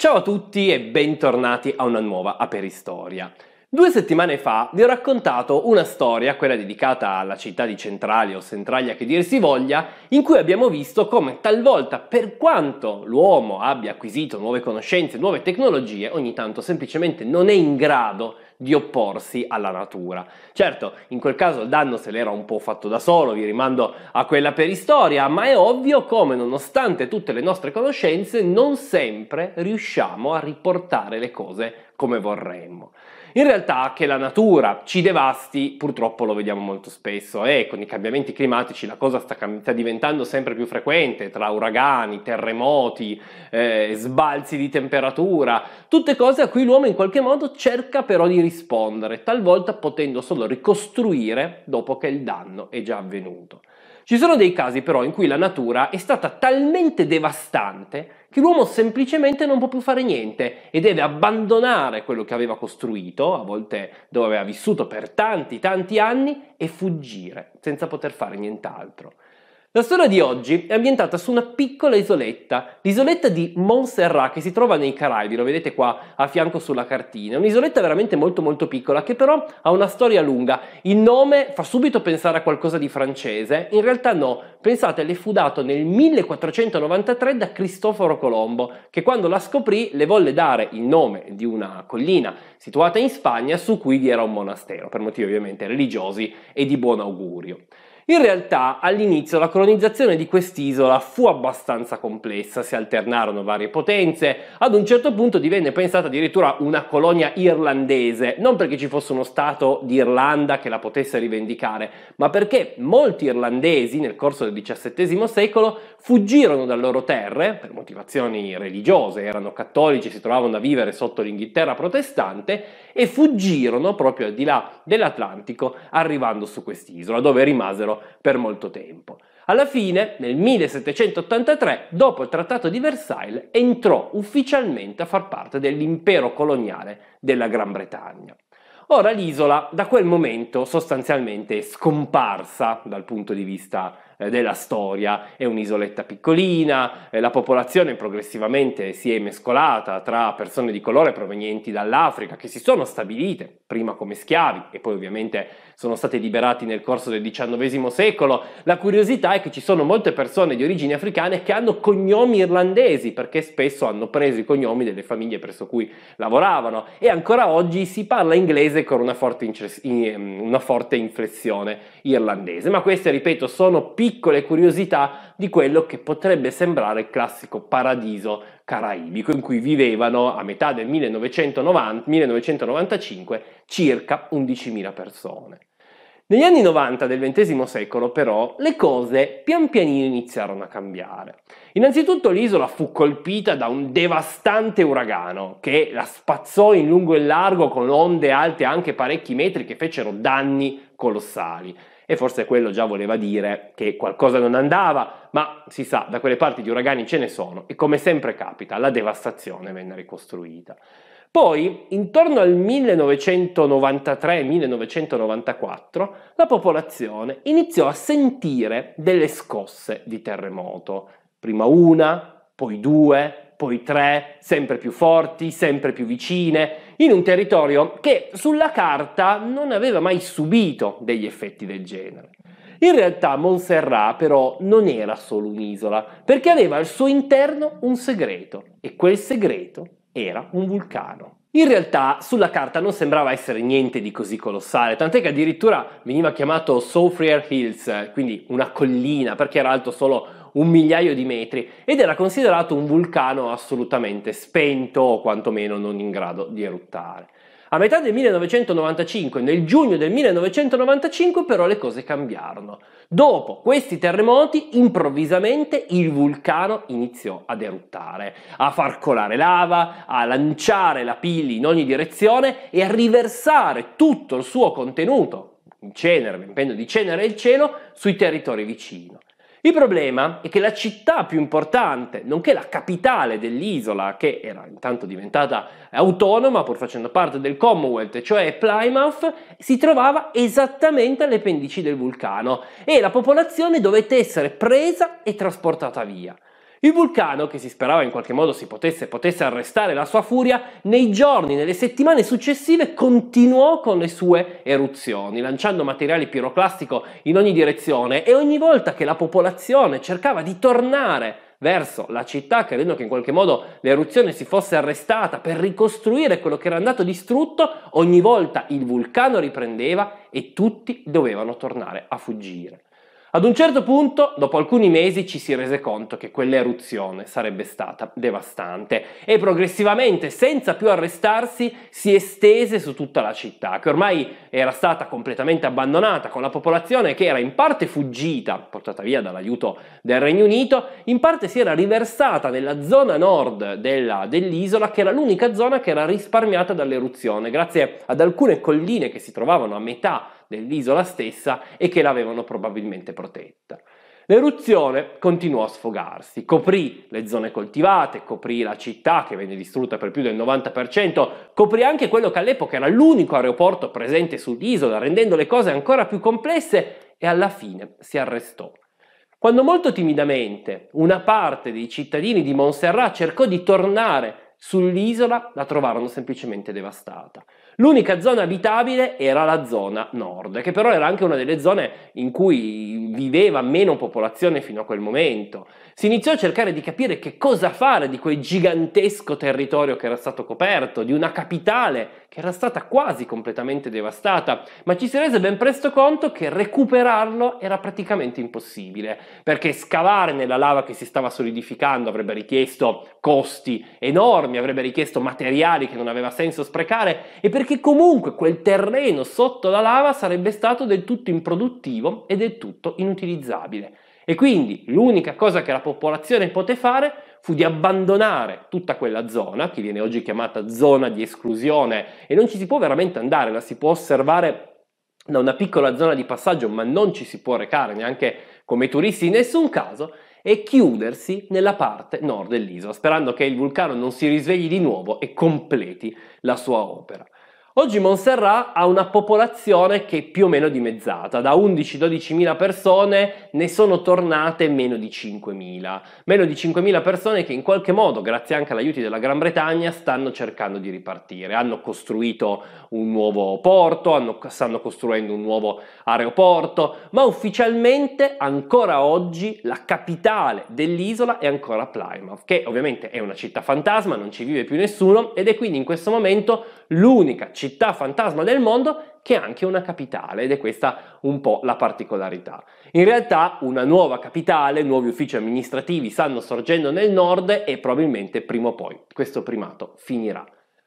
Ciao a tutti e bentornati a una nuova Aperistoria. Due settimane fa vi ho raccontato una storia, quella dedicata alla città di Centralia o Centralia che dir si voglia, in cui abbiamo visto come talvolta, per quanto l'uomo abbia acquisito nuove conoscenze, nuove tecnologie, ogni tanto semplicemente non è in grado di opporsi alla natura. Certo, in quel caso il danno se l'era un po' fatto da solo, vi rimando a quella peristoria, ma è ovvio come nonostante tutte le nostre conoscenze non sempre riusciamo a riportare le cose come vorremmo. In realtà che la natura ci devasti, purtroppo lo vediamo molto spesso e con i cambiamenti climatici la cosa sta, sta diventando sempre più frequente tra uragani, terremoti, eh, sbalzi di temperatura, tutte cose a cui l'uomo in qualche modo cerca però di rispondere, talvolta potendo solo ricostruire dopo che il danno è già avvenuto. Ci sono dei casi però in cui la natura è stata talmente devastante che l'uomo semplicemente non può più fare niente e deve abbandonare quello che aveva costruito, a volte dove aveva vissuto per tanti, tanti anni, e fuggire senza poter fare nient'altro. La storia di oggi è ambientata su una piccola isoletta, l'isoletta di Montserrat che si trova nei Caraibi, lo vedete qua a fianco sulla cartina, un'isoletta veramente molto molto piccola che però ha una storia lunga, il nome fa subito pensare a qualcosa di francese, in realtà no, pensate le fu dato nel 1493 da Cristoforo Colombo che quando la scoprì le volle dare il nome di una collina situata in Spagna su cui vi era un monastero, per motivi ovviamente religiosi e di buon augurio. In realtà all'inizio la colonizzazione di quest'isola fu abbastanza complessa, si alternarono varie potenze, ad un certo punto divenne pensata addirittura una colonia irlandese, non perché ci fosse uno Stato d'Irlanda che la potesse rivendicare, ma perché molti irlandesi nel corso del XVII secolo fuggirono dalle loro terre, per motivazioni religiose, erano cattolici, si trovavano a vivere sotto l'Inghilterra protestante, e fuggirono proprio al di là dell'Atlantico, arrivando su quest'isola, dove rimasero per molto tempo. Alla fine, nel 1783, dopo il Trattato di Versailles, entrò ufficialmente a far parte dell'impero coloniale della Gran Bretagna. Ora l'isola da quel momento sostanzialmente è scomparsa dal punto di vista eh, della storia. È un'isoletta piccolina, eh, la popolazione progressivamente si è mescolata tra persone di colore provenienti dall'Africa che si sono stabilite prima come schiavi e poi ovviamente sono state liberati nel corso del XIX secolo. La curiosità è che ci sono molte persone di origini africane che hanno cognomi irlandesi perché spesso hanno preso i cognomi delle famiglie presso cui lavoravano e ancora oggi si parla inglese con una forte, una forte inflessione irlandese. Ma queste, ripeto, sono piccole piccole curiosità di quello che potrebbe sembrare il classico paradiso caraibico in cui vivevano a metà del 1990, 1995 circa 11.000 persone. Negli anni 90 del XX secolo però le cose pian pianino iniziarono a cambiare. Innanzitutto l'isola fu colpita da un devastante uragano che la spazzò in lungo e in largo con onde alte anche parecchi metri che fecero danni colossali e forse quello già voleva dire che qualcosa non andava, ma si sa, da quelle parti di uragani ce ne sono e come sempre capita, la devastazione venne ricostruita. Poi, intorno al 1993-1994, la popolazione iniziò a sentire delle scosse di terremoto, prima una, poi due, poi tre, sempre più forti, sempre più vicine, in un territorio che sulla carta non aveva mai subito degli effetti del genere. In realtà Montserrat però non era solo un'isola, perché aveva al suo interno un segreto, e quel segreto era un vulcano. In realtà sulla carta non sembrava essere niente di così colossale, tant'è che addirittura veniva chiamato Soufriere Hills, quindi una collina, perché era alto solo un migliaio di metri ed era considerato un vulcano assolutamente spento o quantomeno non in grado di eruttare. A metà del 1995, nel giugno del 1995 però le cose cambiarono. Dopo questi terremoti improvvisamente il vulcano iniziò ad eruttare, a far colare lava, a lanciare la pili in ogni direzione e a riversare tutto il suo contenuto, in cenere, riempendo di cenere il cielo, sui territori vicino. Il problema è che la città più importante, nonché la capitale dell'isola, che era intanto diventata autonoma pur facendo parte del Commonwealth, cioè Plymouth, si trovava esattamente alle pendici del vulcano e la popolazione dovette essere presa e trasportata via. Il vulcano, che si sperava in qualche modo si potesse, potesse arrestare la sua furia, nei giorni, nelle settimane successive continuò con le sue eruzioni, lanciando materiale piroclastico in ogni direzione e ogni volta che la popolazione cercava di tornare verso la città, credendo che in qualche modo l'eruzione si fosse arrestata per ricostruire quello che era andato distrutto, ogni volta il vulcano riprendeva e tutti dovevano tornare a fuggire. Ad un certo punto, dopo alcuni mesi, ci si rese conto che quell'eruzione sarebbe stata devastante e progressivamente, senza più arrestarsi, si estese su tutta la città, che ormai era stata completamente abbandonata, con la popolazione che era in parte fuggita, portata via dall'aiuto del Regno Unito, in parte si era riversata nella zona nord della, dell'isola, che era l'unica zona che era risparmiata dall'eruzione, grazie ad alcune colline che si trovavano a metà dell'isola stessa e che l'avevano probabilmente protetta. L'eruzione continuò a sfogarsi, coprì le zone coltivate, coprì la città che venne distrutta per più del 90%, coprì anche quello che all'epoca era l'unico aeroporto presente sull'isola, rendendo le cose ancora più complesse e alla fine si arrestò. Quando molto timidamente una parte dei cittadini di Montserrat cercò di tornare Sull'isola la trovarono semplicemente devastata. L'unica zona abitabile era la zona nord, che però era anche una delle zone in cui viveva meno popolazione fino a quel momento. Si iniziò a cercare di capire che cosa fare di quel gigantesco territorio che era stato coperto, di una capitale che era stata quasi completamente devastata, ma ci si rese ben presto conto che recuperarlo era praticamente impossibile, perché scavare nella lava che si stava solidificando avrebbe richiesto costi enormi mi avrebbe richiesto materiali che non aveva senso sprecare e perché comunque quel terreno sotto la lava sarebbe stato del tutto improduttivo e del tutto inutilizzabile. E quindi l'unica cosa che la popolazione poté fare fu di abbandonare tutta quella zona, che viene oggi chiamata zona di esclusione, e non ci si può veramente andare, la si può osservare da una piccola zona di passaggio, ma non ci si può recare neanche come turisti in nessun caso, e chiudersi nella parte nord dell'isola, sperando che il vulcano non si risvegli di nuovo e completi la sua opera. Oggi Montserrat ha una popolazione che è più o meno dimezzata, da 11 12000 persone ne sono tornate meno di 5.000, meno di 5.000 persone che in qualche modo, grazie anche all'aiuto della Gran Bretagna, stanno cercando di ripartire, hanno costruito un nuovo porto, hanno, stanno costruendo un nuovo aeroporto, ma ufficialmente ancora oggi la capitale dell'isola è ancora Plymouth, che ovviamente è una città fantasma, non ci vive più nessuno ed è quindi in questo momento l'unica città città fantasma del mondo che è anche una capitale ed è questa un po' la particolarità. In realtà una nuova capitale, nuovi uffici amministrativi stanno sorgendo nel nord e probabilmente prima o poi questo primato finirà.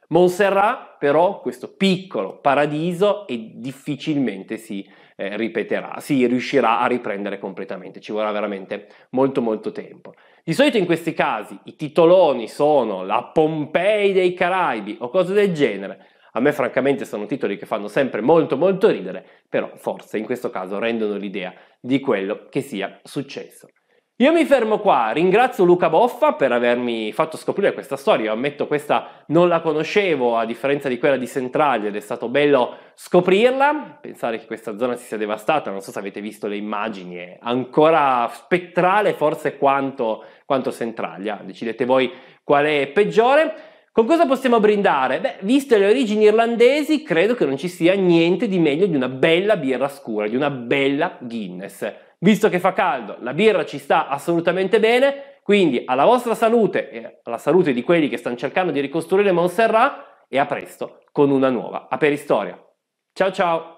Montserrat però questo piccolo paradiso e difficilmente si eh, ripeterà, si riuscirà a riprendere completamente, ci vorrà veramente molto molto tempo. Di solito in questi casi i titoloni sono la Pompei dei Caraibi o cose del genere, a me francamente sono titoli che fanno sempre molto molto ridere, però forse in questo caso rendono l'idea di quello che sia successo. Io mi fermo qua, ringrazio Luca Boffa per avermi fatto scoprire questa storia, Io ammetto questa non la conoscevo a differenza di quella di Centralia ed è stato bello scoprirla, pensare che questa zona si sia devastata, non so se avete visto le immagini, è ancora spettrale forse quanto, quanto Centralia, decidete voi qual è peggiore. Con cosa possiamo brindare? Beh, viste le origini irlandesi, credo che non ci sia niente di meglio di una bella birra scura, di una bella Guinness. Visto che fa caldo, la birra ci sta assolutamente bene, quindi alla vostra salute e alla salute di quelli che stanno cercando di ricostruire Montserrat e a presto con una nuova Aperistoria. Ciao ciao!